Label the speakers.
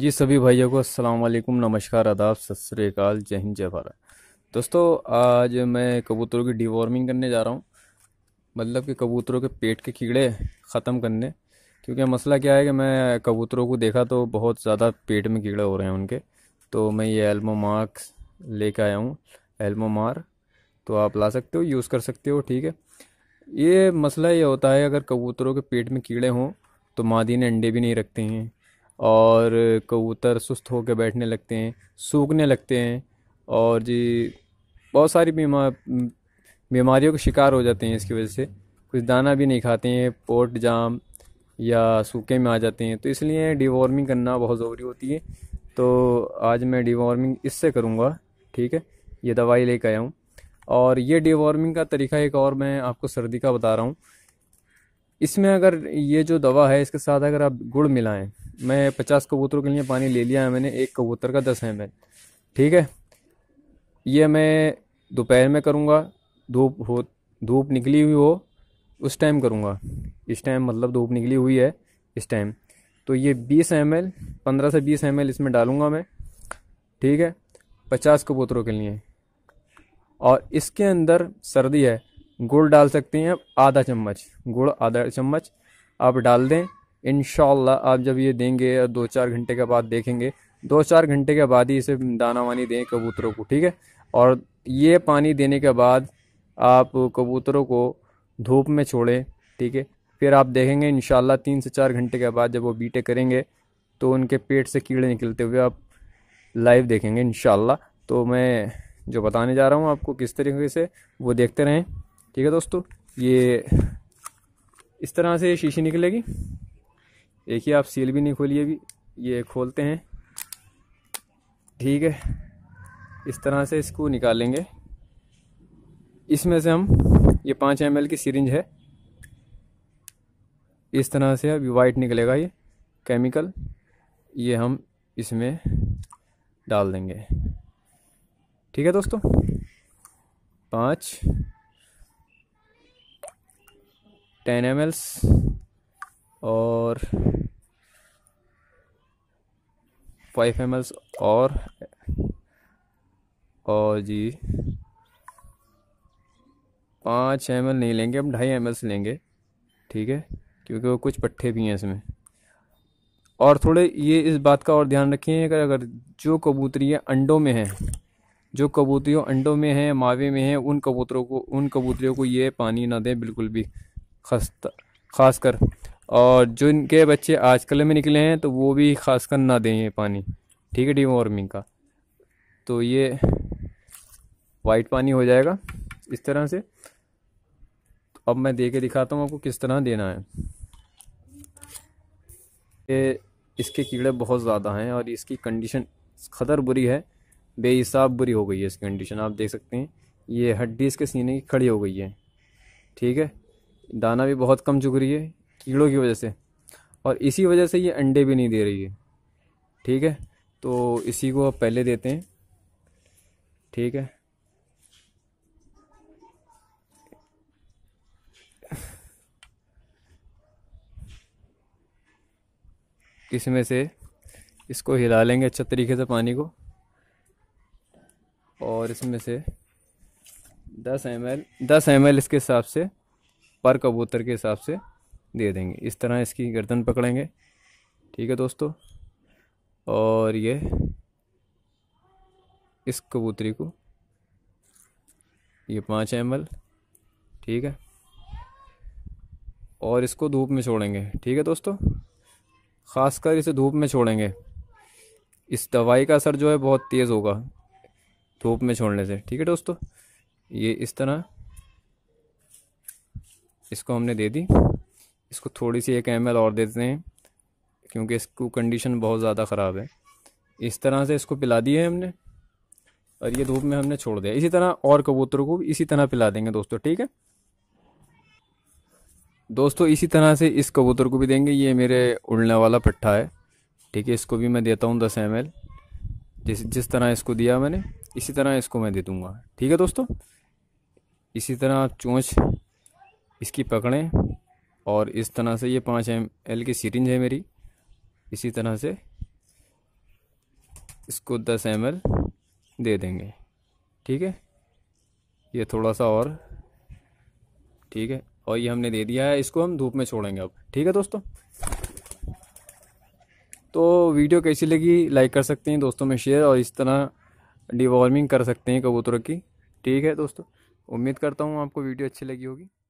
Speaker 1: जी सभी भाइयों को अस्सलाम वालेकुम नमस्कार आदाब सत श्रीकाल जय हिंद जय भारत दोस्तों आज मैं कबूतरों की डिवॉर्मिंग करने जा रहा हूँ मतलब कि कबूतरों के पेट के कीड़े ख़त्म करने क्योंकि मसला क्या है कि मैं कबूतरों को देखा तो बहुत ज़्यादा पेट में कीड़े हो रहे हैं उनके तो मैं ये एल्मो मार्क्स कर आया हूँ एल्मो मार तो आप ला सकते हो यूज़ कर सकते हो ठीक है ये मसला ये होता है अगर कबूतरों के पेट में कीड़े हों तो मादी ने अंडे भी नहीं रखते हैं और कबूतर सुस्त होकर बैठने लगते हैं सूखने लगते हैं और जी बहुत सारी बीमा बीमारियों का शिकार हो जाते हैं इसकी वजह से कुछ दाना भी नहीं खाते हैं पोट जाम या सूखे में आ जाते हैं तो इसलिए डिवॉर्मिंग करना बहुत ज़रूरी होती है तो आज मैं डिवॉर्मिंग इससे करूँगा ठीक है ये दवाई लेकर आया हूँ और ये डिवॉर्मिंग का तरीका एक और मैं आपको सर्दी का बता रहा हूँ इसमें अगर ये जो दवा है इसके साथ अगर आप गुड़ मिलाएं मैं पचास कबूतरों के लिए पानी ले लिया है मैंने एक कबूतर का दस एम ठीक है ये मैं दोपहर में करूँगा धूप हो धूप निकली हुई हो उस टाइम करूँगा इस टाइम मतलब धूप निकली हुई है इस टाइम तो ये 20 एम एल पंद्रह से 20 एम इसमें डालूँगा मैं ठीक है 50 कबूतरों के लिए और इसके अंदर सर्दी है गुड़ डाल सकते हैं आप आधा चम्मच गुड़ आधा चम्मच आप डाल दें इन आप जब ये देंगे दो चार घंटे के बाद देखेंगे दो चार घंटे के बाद ही इसे दाना वानी दें कबूतरों को ठीक है और ये पानी देने के बाद आप कबूतरों को धूप में छोड़ें ठीक है फिर आप देखेंगे इन तीन से चार घंटे के बाद जब वो बीटे करेंगे तो उनके पेट से कीड़े निकलते हुए आप लाइव देखेंगे इन तो मैं जो बताने जा रहा हूँ आपको किस तरीके से वो देखते रहें ठीक है दोस्तों ये इस तरह से ये शीशी निकलेगी देखिए आप सील भी नहीं खोलिए अभी ये खोलते हैं ठीक है इस तरह से इसको निकालेंगे इसमें से हम ये पाँच एम की सिरिंज है इस तरह से अभी वाइट निकलेगा ये केमिकल ये हम इसमें डाल देंगे ठीक है दोस्तों पाँच टेन एम और फाइव एम और और जी पाँच एम नहीं लेंगे हम ढाई एम लेंगे ठीक है क्योंकि वो कुछ पट्टे भी हैं इसमें और थोड़े ये इस बात का और ध्यान रखिए अगर अगर जो कबूतरियाँ अंडों में हैं जो कबूतरियों अंडों में हैं मावे में हैं उन कबूतरों को उन कबूतरियों को ये पानी ना दें बिल्कुल भी ख़ास खासकर और जो इनके बच्चे आजकल में निकले हैं तो वो भी खासकर ना दें ये पानी ठीक है डी वार्मिंग का तो ये वाइट पानी हो जाएगा इस तरह से तो अब मैं दे के दिखाता हूँ आपको किस तरह देना है ये इसके कीड़े बहुत ज़्यादा हैं और इसकी कंडीशन खतर बुरी है बेहिसाब बुरी हो गई है इसकी कंडीशन आप देख सकते हैं ये हड्डी इसके सीने की खड़ी हो गई है ठीक है दाना भी बहुत कम चुक रही है कीड़ों की वजह से और इसी वजह से ये अंडे भी नहीं दे रही है ठीक है तो इसी को आप पहले देते हैं ठीक है इसमें से इसको हिला लेंगे अच्छा तरीके से पानी को और इसमें से 10 एम एल दस एम एल इसके हिसाब से पर कबूतर के हिसाब से दे देंगे इस तरह इसकी गर्दन पकड़ेंगे ठीक है दोस्तों और ये इस कबूतरी को ये पाँच एम ठीक है और इसको धूप में छोड़ेंगे ठीक है दोस्तों ख़ासकर इसे धूप में छोड़ेंगे इस दवाई का असर जो है बहुत तेज़ होगा धूप में छोड़ने से ठीक है दोस्तों ये इस तरह इसको हमने दे दी इसको थोड़ी सी एक एम और देते हैं क्योंकि इसको कंडीशन बहुत ज़्यादा ख़राब है इस तरह से इसको पिला दिए हमने और ये धूप में हमने छोड़ दिया इसी तरह और कबूतरों को भी इसी तरह पिला देंगे दोस्तों ठीक है दोस्तों इसी तरह से इस कबूतर को भी देंगे ये मेरे उड़ने वाला पट्ठा है ठीक है इसको भी मैं देता हूँ दस एम जिस जिस तरह इसको दिया मैंने इसी तरह इसको मैं दे दूँगा ठीक है दोस्तों इसी तरह चोंच इसकी पकड़ें और इस तरह से ये पाँच एम एल की सीरिंज है मेरी इसी तरह से इसको दस एम एल दे देंगे ठीक है ये थोड़ा सा और ठीक है और ये हमने दे दिया है इसको हम धूप में छोड़ेंगे अब ठीक है दोस्तों तो वीडियो कैसी लगी लाइक कर सकते हैं दोस्तों में शेयर और इस तरह डिवॉर्मिंग कर सकते हैं कबूतरों की ठीक है दोस्तों उम्मीद करता हूँ आपको वीडियो अच्छी लगी होगी